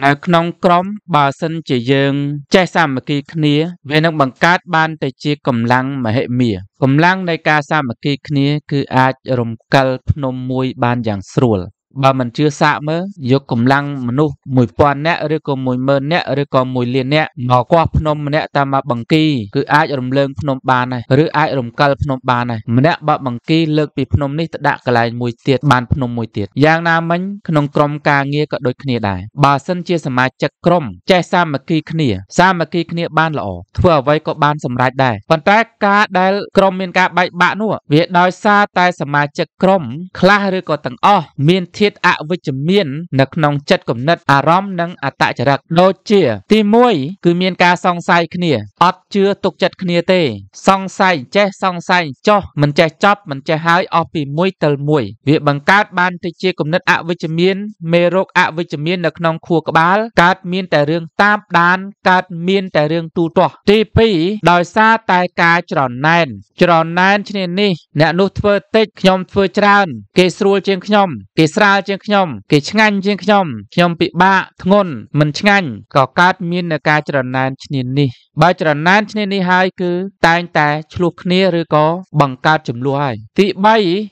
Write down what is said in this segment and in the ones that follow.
នៅក្នុងក្រុមបើសិនជាយើង ចេះសាមគ្គីគ្នាវានឹងបង្កើតបានទៅជាកម្លាំងមហិមាកម្លាំងនៃការសាមគ្គីគ្នាគឺអាចរំកិលភ្នំមួយបានយ៉ាងស្រួលបើមិនជឿសាកមើលយកកម្លាំងមនុស្ស1000នាក់ឬក៏10000នាក់ឬក៏1លាននាក់មកគាស់ភ្នំម្នាក់តាមមកបង្គីគឺអាចរំលើងភ្នំបានដែរឬអាចរំកិលភ្នំបានដែរម្នាក់បើបង្គីលើកពីភ្នំនេះទៅដាក់កន្លែងមួយទៀតបានភ្នំមួយទៀតយ៉ាងណាមិញក្នុងក្រុមការងារក៏ដូចគ្នាដែរបើសិនជាសមាជិកក្រុម ចេះសាមគ្គីគ្នា សាមគ្គីគ្នាបានល្អធ្វើអ្វីក៏បានសម្រេចដែរប៉ុន្តែការដែលក្រុមមានការបែកបាក់នោះវាដោយសារតែសមាជិកក្រុម ខ្លះឬក៏ទាំងអស់មានធធាតុអវិជ្ជមាននៅក្នុងចិត្តគំនិតអារម្មណ៍និងអត្តចរិតដូចជា ទី1គឺមានការសង្ស័យគ្នាអត់ជឿទុកចិត្តគ្នាទេសង្ស័យចេះសង្ស័យចោះមិនចេះចប់មិនចេះហើយអស់ពីមួយទៅមួយ វា បង្កើតបានទៅជាគំនិតអវិជ្ជមានមេរោគអវិជ្ជមាននៅក្នុងខួរក្បាលកើតមានតែរឿងតាមដានកើតមាន តែរឿងទូទាស់ទី2ដោយសារតែការច្រណែនច្រណែនឈ្នានេះអ្នកនោះធ្វើតិចខ្ញុំធ្វើច្រើន គេស្រួលជាងខ្ញុំ គេស្រាលលជាងខ្ញុំគេឆ្ងាញ់ជាងខ្ញុំខ្ញុំពិបាកធ្ងន់មិនឆ្ងាញ់ក៏កើតមាននៅការច្រណែនឈ្នានេះបើច្រណែនឈ្នានេះហើយគឺតែងតែឆ្លោះគ្នាឬក៏បង្កើតចំនួនហើយទី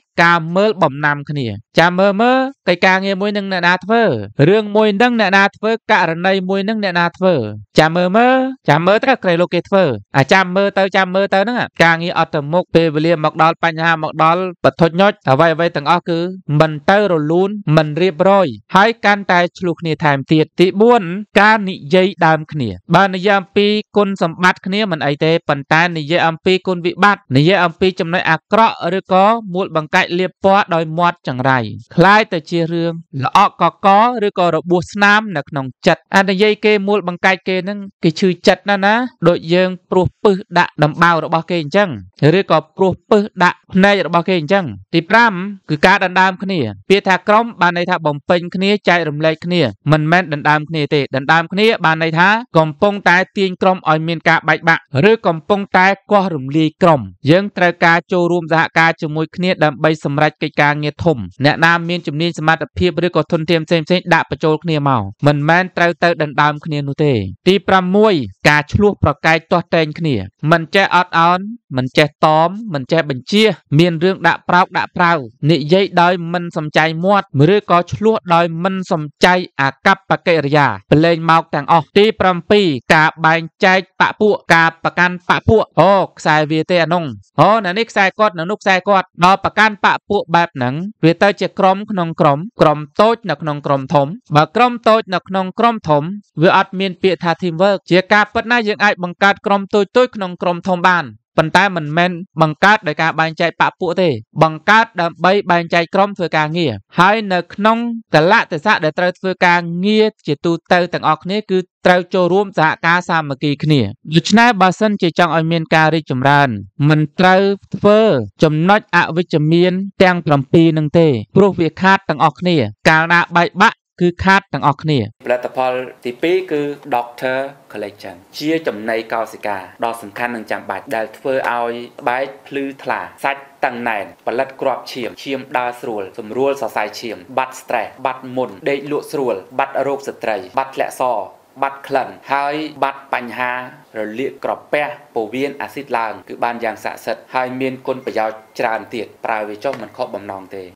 3ការមើលបំណាំគ្នាចាំមើលមើលកិច្ចការងារមួយនឹងអ្នកណាធ្វើរឿងមួយនឹងអ្នកណាធ្វើករណីមួយនឹងអ្នកណាធ្វើ ចាំមើលមើលចាំមើលទៅក្រៃលោកគេធ្វើអាចាំមើលទៅចាំមើលទៅហ្នឹងការងារអត់ទៅមុខពេលវេលាមកដល់បញ្ហាមកដល់បទធុញញុចអ្វីអ្វីទាំងអស់គឺមិនទៅរលូនមិនរៀបរយហើយកាន់តែឆ្លោះគ្នាថែមទៀតទី4ការនិយាយដើមគ្នាបើនិយាយអំពីគុណសម្បត្តិគ្នាមិនអីទេប៉ុន្តែនិយាយអំពីគុណវិបត្តិនិយាយអំពីចំណុចអាក្រក់ឬក៏មូលបង្កាច់លាបពណ៌ដោយមាត់ចង្រៃคล้ายទៅជារឿងល្អកកកឬក៏របួសស្នាមនៅក្នុងចិត្តអាននិយាយគេមូលបង្កាច់គេនឹងគេឈឺចិត្តណាស់ណាដូចយើងព្រោះពឹសដាក់ដំបៅរបស់គេអញ្ចឹងឬក៏ព្រោះពឹសដាក់ភ្នែករបស់គេអញ្ចឹងទី5គឺការដណ្ដើមគ្នាពាក្យថាក្រុមបានន័យថាបំពេញគ្នាចែករំលែកគ្នាមិនមែនដណ្ដើមគ្នាទេដណ្ដើមគ្នាបានន័យថាកំពុងតែទាញក្រុមឲ្យមានការបែកបាក់ឬកំពុងតែកោះរំលាយក្រុមយើងត្រូវការចូលរួមសហការជាមួយគ្នាដើម្បីសម្រាប់កិច្ចការងារធំអ្នកណាមានជំនាញសមត្ថភាពឬក៏ធនធានផ្សេងផ្សេងដាក់បញ្ចូលគ្នាមកមិនមែនត្រូវទៅដណ្ដើមគ្នានោះទេ ទី6ការឆ្លោះប្រកែកទាស់តែងគ្នា មិនចេះអត់អោនមិនចេះតម មិនចេះបញ្ជា មានរឿងដាក់ប្រោកដាក់ប្រៅនិយាយដោយមិនសំចៃមាត់ឬក៏ឆ្លោះដោយមិនសំចៃអាកប្បកិរិយា ប្រឡែងមកទាំងអស់ទី7ការបែងចែកបពួកការប្រកាន់បពួកអូខ្សែវាទេអានុងអូណានេះខ្សែគាត់នៅនោះខ្សែគាត់ដល់ប្រកាន់បកពួកបែបហ្នឹងវាទៅជាក្រុមក្នុងក្រុមក្រុមតូចនៅក្នុងក្រុមធំបើក្រុមតូចនៅក្នុងក្រុមធំ វាអត់មានពាក្យថា teamwork ជាការពិតណាយើងអាចបង្កើតក្រុមតូចតូចក្នុងក្រុមធំបានប៉ុន្តែមិនមែនបង្កើតដោយការបែងចែកបពពួកទេ បង្កើតដើម្បីបែងចែកក្រុមធ្វើការងារហើយនៅក្នុងកលៈទេសៈដែលត្រូវធ្វើការងារជាទូទៅទាំងអស់គ្នា គឺត្រូវចូលរួមសហការសាមគ្គីគ្នាដូច្នេះបើសិនជាចង់ឲ្យមាន ការរីកចម្រើនមិនត្រូវធ្វើចំណុចអវិជ្ជមាន ទាំង7នឹងទេព្រោះវាខាតទាំងអស់គ្នាកាលណាបែកបាក់គឺខាតទាំងអស់គ្នាផលិតផលទី2គឺ Doctor Collection ជាចំណីកោសិកាដ៏សំខាន់និងចាំបាច់ដែលធ្វើឲ្យស្បែកភ្លឺថ្លាសាច់តឹងណែនផលិតក្របឈាមឈាមដើរស្រួលសម្រួលសរសៃឈាមបាត់ stress បាត់មុនដេកលក់ស្រួលបាត់រោគស្ត្រីបាត់ធ្លាក់សបាត់ក្លិនហើយបាត់បញ្ហារលាកក្រពះពោះវៀនអាស៊ីតឡើងគឺបានយ៉ាងស័ក្តិសិទ្ធិហើយមានគុណប្រយោជន៍ច្រើនទៀតប្រើវាចុះមិនខុសបំណងទេ